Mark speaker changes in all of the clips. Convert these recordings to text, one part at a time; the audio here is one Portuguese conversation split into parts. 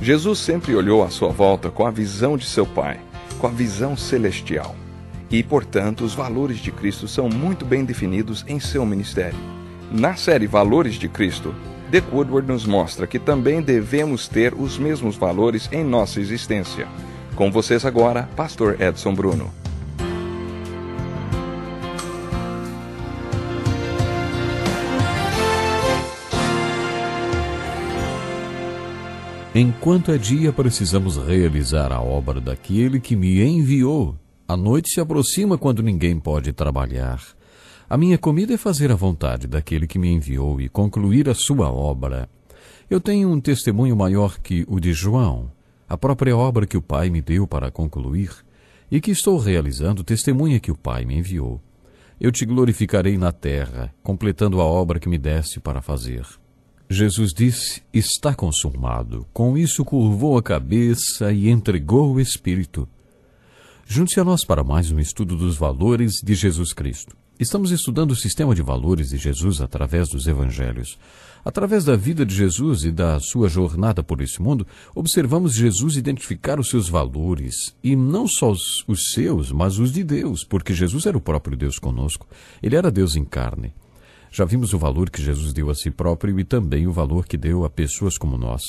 Speaker 1: Jesus sempre olhou à sua volta com a visão de seu Pai, com a visão celestial. E, portanto, os valores de Cristo são muito bem definidos em seu ministério. Na série Valores de Cristo, Dick Woodward nos mostra que também devemos ter os mesmos valores em nossa existência. Com vocês agora, Pastor Edson Bruno.
Speaker 2: Enquanto é dia, precisamos realizar a obra daquele que me enviou. A noite se aproxima quando ninguém pode trabalhar. A minha comida é fazer a vontade daquele que me enviou e concluir a sua obra. Eu tenho um testemunho maior que o de João, a própria obra que o Pai me deu para concluir, e que estou realizando testemunha que o Pai me enviou. Eu te glorificarei na terra, completando a obra que me deste para fazer. Jesus disse: Está consumado. Com isso, curvou a cabeça e entregou o Espírito. Junte-se a nós para mais um estudo dos valores de Jesus Cristo. Estamos estudando o sistema de valores de Jesus através dos evangelhos. Através da vida de Jesus e da sua jornada por esse mundo, observamos Jesus identificar os seus valores, e não só os, os seus, mas os de Deus, porque Jesus era o próprio Deus conosco. Ele era Deus em carne. Já vimos o valor que Jesus deu a si próprio e também o valor que deu a pessoas como nós.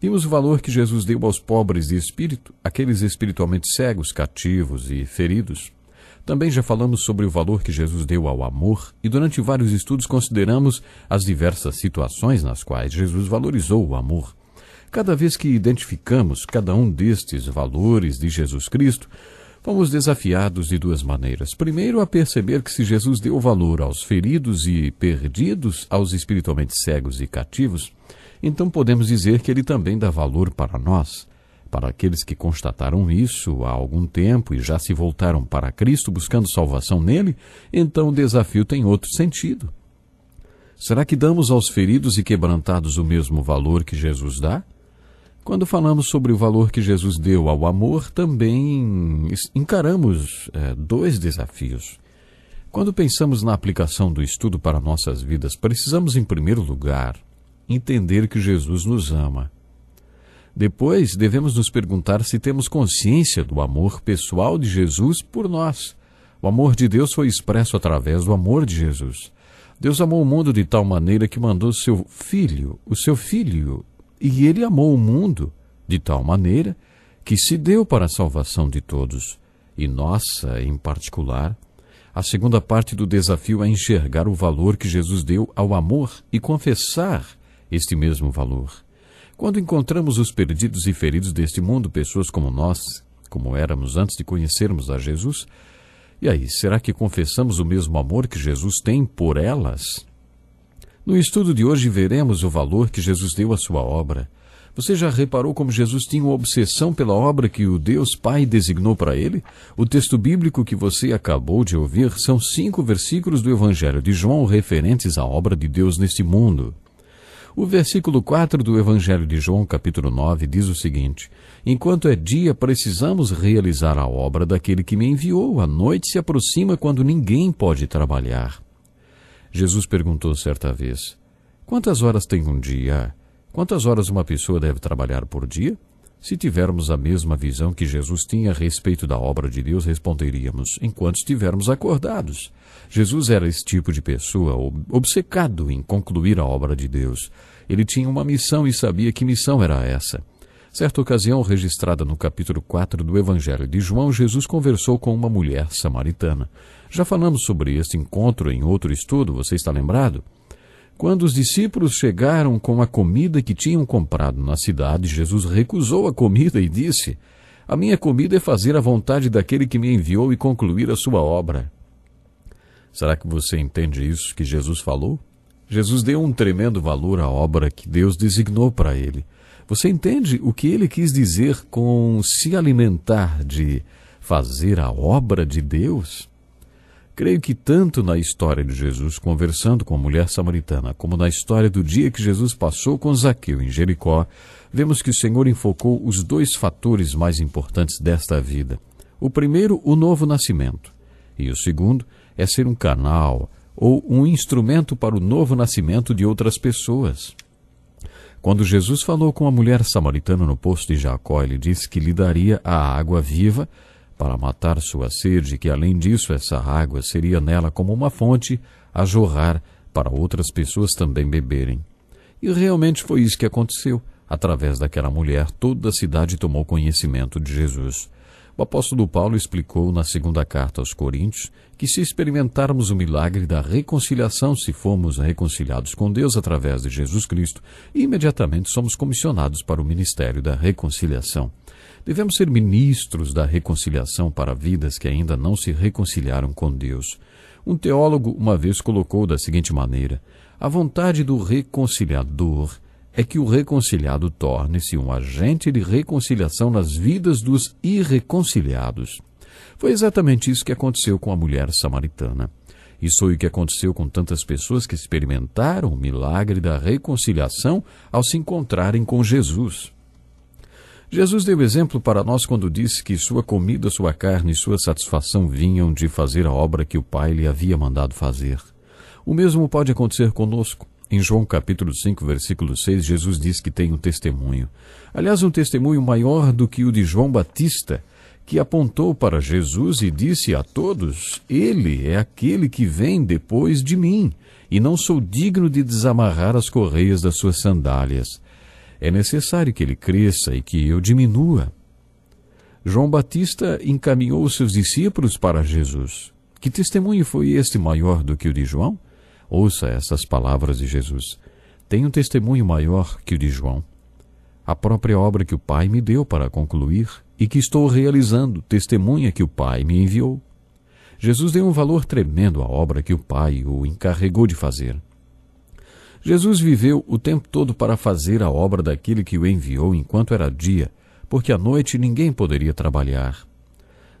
Speaker 2: Vimos o valor que Jesus deu aos pobres de espírito, aqueles espiritualmente cegos, cativos e feridos. Também já falamos sobre o valor que Jesus deu ao amor e durante vários estudos consideramos as diversas situações nas quais Jesus valorizou o amor. Cada vez que identificamos cada um destes valores de Jesus Cristo, fomos desafiados de duas maneiras. Primeiro, a perceber que se Jesus deu valor aos feridos e perdidos, aos espiritualmente cegos e cativos, então podemos dizer que ele também dá valor para nós. Para aqueles que constataram isso há algum tempo e já se voltaram para Cristo buscando salvação nele, então o desafio tem outro sentido. Será que damos aos feridos e quebrantados o mesmo valor que Jesus dá? Quando falamos sobre o valor que Jesus deu ao amor, também encaramos é, dois desafios. Quando pensamos na aplicação do estudo para nossas vidas, precisamos, em primeiro lugar, entender que Jesus nos ama. Depois, devemos nos perguntar se temos consciência do amor pessoal de Jesus por nós. O amor de Deus foi expresso através do amor de Jesus. Deus amou o mundo de tal maneira que mandou seu filho, o seu filho e ele amou o mundo de tal maneira que se deu para a salvação de todos, e nossa em particular. A segunda parte do desafio é enxergar o valor que Jesus deu ao amor e confessar este mesmo valor. Quando encontramos os perdidos e feridos deste mundo, pessoas como nós, como éramos antes de conhecermos a Jesus, e aí, será que confessamos o mesmo amor que Jesus tem por elas? No estudo de hoje veremos o valor que Jesus deu à sua obra. Você já reparou como Jesus tinha uma obsessão pela obra que o Deus Pai designou para ele? O texto bíblico que você acabou de ouvir são cinco versículos do Evangelho de João referentes à obra de Deus neste mundo. O versículo 4 do Evangelho de João, capítulo 9, diz o seguinte: Enquanto é dia, precisamos realizar a obra daquele que me enviou. A noite se aproxima quando ninguém pode trabalhar. Jesus perguntou certa vez: Quantas horas tem um dia? Quantas horas uma pessoa deve trabalhar por dia? Se tivermos a mesma visão que Jesus tinha a respeito da obra de Deus, responderíamos: enquanto estivermos acordados. Jesus era esse tipo de pessoa obcecado em concluir a obra de Deus. Ele tinha uma missão e sabia que missão era essa. Certa ocasião, registrada no capítulo 4 do Evangelho de João, Jesus conversou com uma mulher samaritana. Já falamos sobre este encontro em outro estudo, você está lembrado? Quando os discípulos chegaram com a comida que tinham comprado na cidade, Jesus recusou a comida e disse: A minha comida é fazer a vontade daquele que me enviou e concluir a sua obra. Será que você entende isso que Jesus falou? Jesus deu um tremendo valor à obra que Deus designou para ele. Você entende o que ele quis dizer com se alimentar de fazer a obra de Deus? Creio que tanto na história de Jesus conversando com a mulher samaritana, como na história do dia que Jesus passou com Zaqueu em Jericó, vemos que o Senhor enfocou os dois fatores mais importantes desta vida. O primeiro, o novo nascimento, e o segundo é ser um canal ou um instrumento para o novo nascimento de outras pessoas. Quando Jesus falou com a mulher samaritana no posto de Jacó, ele disse que lhe daria a água viva para matar sua sede, que além disso essa água seria nela como uma fonte a jorrar para outras pessoas também beberem. E realmente foi isso que aconteceu. Através daquela mulher, toda a cidade tomou conhecimento de Jesus. O apóstolo Paulo explicou na segunda carta aos Coríntios que se experimentarmos o milagre da reconciliação, se formos reconciliados com Deus através de Jesus Cristo, imediatamente somos comissionados para o ministério da reconciliação. Devemos ser ministros da reconciliação para vidas que ainda não se reconciliaram com Deus. Um teólogo uma vez colocou da seguinte maneira: a vontade do reconciliador é que o reconciliado torne-se um agente de reconciliação nas vidas dos irreconciliados. Foi exatamente isso que aconteceu com a mulher samaritana. Isso foi o que aconteceu com tantas pessoas que experimentaram o milagre da reconciliação ao se encontrarem com Jesus. Jesus deu exemplo para nós quando disse que sua comida, sua carne e sua satisfação vinham de fazer a obra que o Pai lhe havia mandado fazer. O mesmo pode acontecer conosco. Em João capítulo 5, versículo 6, Jesus diz que tem um testemunho. Aliás, um testemunho maior do que o de João Batista, que apontou para Jesus e disse a todos: Ele é aquele que vem depois de mim, e não sou digno de desamarrar as correias das suas sandálias. É necessário que ele cresça e que eu diminua. João Batista encaminhou os seus discípulos para Jesus. Que testemunho foi este maior do que o de João? Ouça essas palavras de Jesus. Tem um testemunho maior que o de João. A própria obra que o Pai me deu para concluir e que estou realizando testemunha que o Pai me enviou. Jesus deu um valor tremendo à obra que o Pai o encarregou de fazer. Jesus viveu o tempo todo para fazer a obra daquele que o enviou enquanto era dia, porque à noite ninguém poderia trabalhar.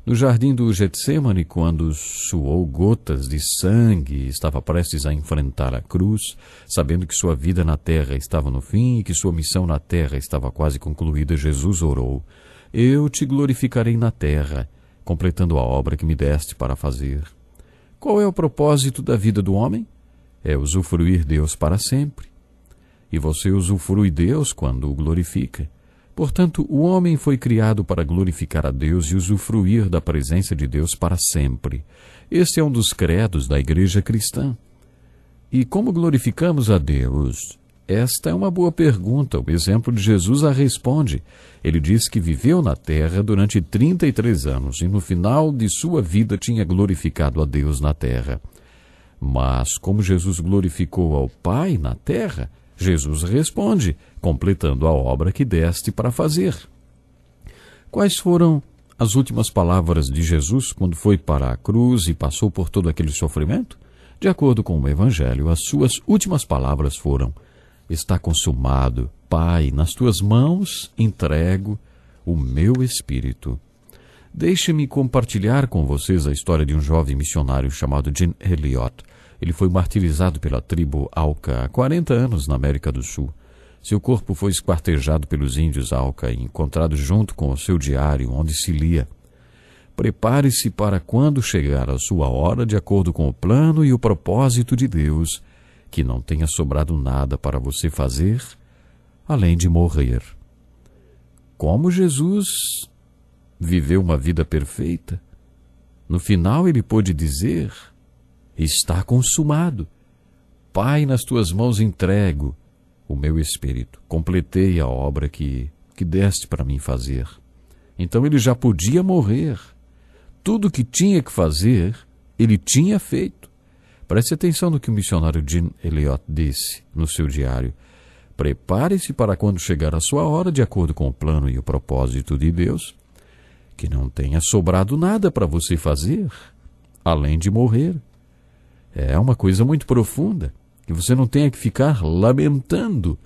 Speaker 2: No jardim do Getsemane, quando suou gotas de sangue e estava prestes a enfrentar a cruz, sabendo que sua vida na terra estava no fim e que sua missão na terra estava quase concluída, Jesus orou: Eu te glorificarei na terra, completando a obra que me deste para fazer. Qual é o propósito da vida do homem? É usufruir Deus para sempre. E você usufrui Deus quando o glorifica. Portanto, o homem foi criado para glorificar a Deus e usufruir da presença de Deus para sempre. Este é um dos credos da Igreja Cristã. E como glorificamos a Deus? Esta é uma boa pergunta. O exemplo de Jesus a responde. Ele diz que viveu na terra durante 33 anos e no final de sua vida tinha glorificado a Deus na terra. Mas como Jesus glorificou ao Pai na terra, Jesus responde, completando a obra que deste para fazer. Quais foram as últimas palavras de Jesus quando foi para a cruz e passou por todo aquele sofrimento? De acordo com o Evangelho, as suas últimas palavras foram: Está consumado, Pai, nas tuas mãos entrego o meu espírito. Deixe-me compartilhar com vocês a história de um jovem missionário chamado Jim Elliot. Ele foi martirizado pela tribo Alca há 40 anos na América do Sul. Seu corpo foi esquartejado pelos índios Alca e encontrado junto com o seu diário, onde se lia: Prepare-se para quando chegar a sua hora, de acordo com o plano e o propósito de Deus, que não tenha sobrado nada para você fazer além de morrer. Como Jesus viveu uma vida perfeita. No final ele pôde dizer: Está consumado. Pai, nas tuas mãos entrego o meu espírito. Completei a obra que, que deste para mim fazer. Então ele já podia morrer. Tudo que tinha que fazer, ele tinha feito. Preste atenção no que o missionário Jean Elliot disse no seu diário. Prepare-se para quando chegar a sua hora, de acordo com o plano e o propósito de Deus, que não tenha sobrado nada para você fazer, além de morrer. É uma coisa muito profunda, que você não tenha que ficar lamentando.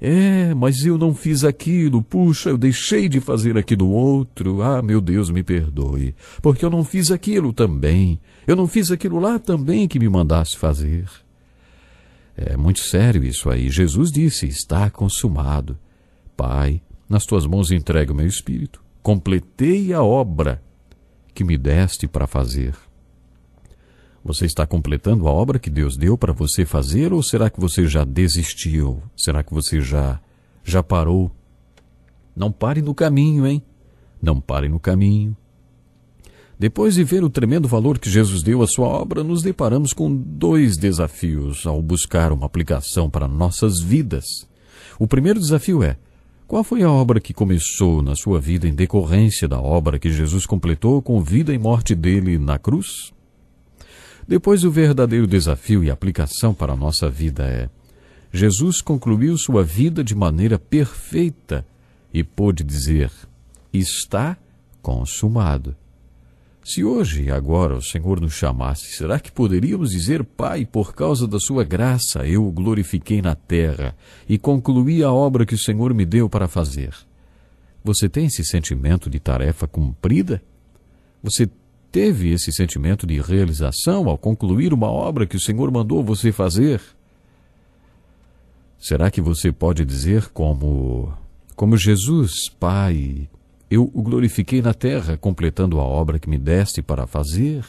Speaker 2: É, mas eu não fiz aquilo, puxa, eu deixei de fazer aquilo outro, ah, meu Deus, me perdoe, porque eu não fiz aquilo também, eu não fiz aquilo lá também que me mandasse fazer. É muito sério isso aí. Jesus disse: Está consumado. Pai, nas tuas mãos entrego o meu espírito completei a obra que me deste para fazer. Você está completando a obra que Deus deu para você fazer ou será que você já desistiu? Será que você já já parou? Não pare no caminho, hein? Não pare no caminho. Depois de ver o tremendo valor que Jesus deu à sua obra, nos deparamos com dois desafios ao buscar uma aplicação para nossas vidas. O primeiro desafio é: qual foi a obra que começou na sua vida em decorrência da obra que Jesus completou com vida e morte dele na cruz? Depois, o verdadeiro desafio e aplicação para a nossa vida é: Jesus concluiu sua vida de maneira perfeita e pôde dizer: Está consumado. Se hoje e agora o Senhor nos chamasse, será que poderíamos dizer, Pai, por causa da sua graça eu o glorifiquei na terra e concluí a obra que o Senhor me deu para fazer? Você tem esse sentimento de tarefa cumprida? Você teve esse sentimento de realização ao concluir uma obra que o Senhor mandou você fazer? Será que você pode dizer como como Jesus, Pai, eu o glorifiquei na terra, completando a obra que me deste para fazer.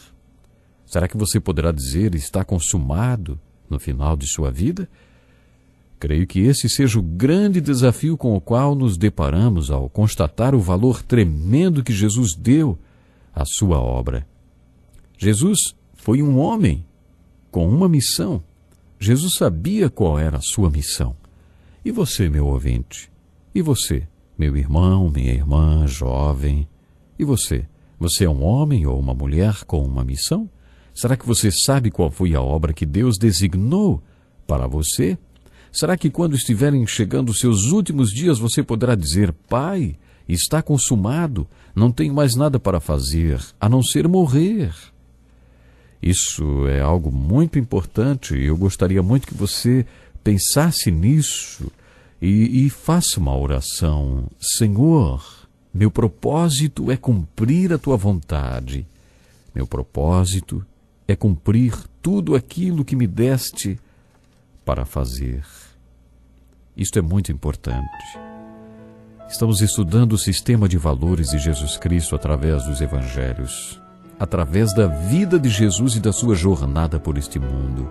Speaker 2: Será que você poderá dizer está consumado no final de sua vida? Creio que esse seja o grande desafio com o qual nos deparamos ao constatar o valor tremendo que Jesus deu à sua obra. Jesus foi um homem com uma missão. Jesus sabia qual era a sua missão. E você, meu ouvinte? E você? meu irmão, minha irmã, jovem. E você? Você é um homem ou uma mulher com uma missão? Será que você sabe qual foi a obra que Deus designou para você? Será que quando estiverem chegando os seus últimos dias você poderá dizer: Pai, está consumado, não tenho mais nada para fazer a não ser morrer? Isso é algo muito importante e eu gostaria muito que você pensasse nisso e, e faça uma oração. Senhor, meu propósito é cumprir a tua vontade. Meu propósito é cumprir tudo aquilo que me deste para fazer. Isto é muito importante. Estamos estudando o sistema de valores de Jesus Cristo através dos evangelhos, através da vida de Jesus e da sua jornada por este mundo.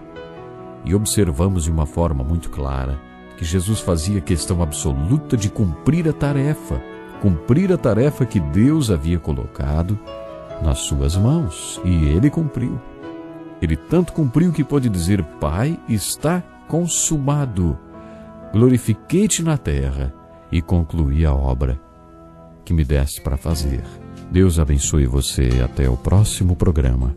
Speaker 2: E observamos de uma forma muito clara que Jesus fazia questão absoluta de cumprir a tarefa, cumprir a tarefa que Deus havia colocado nas suas mãos, e ele cumpriu. Ele tanto cumpriu que pôde dizer: Pai, está consumado. Glorifiquei-te na terra e concluí a obra que me deste para fazer. Deus abençoe você até o próximo programa.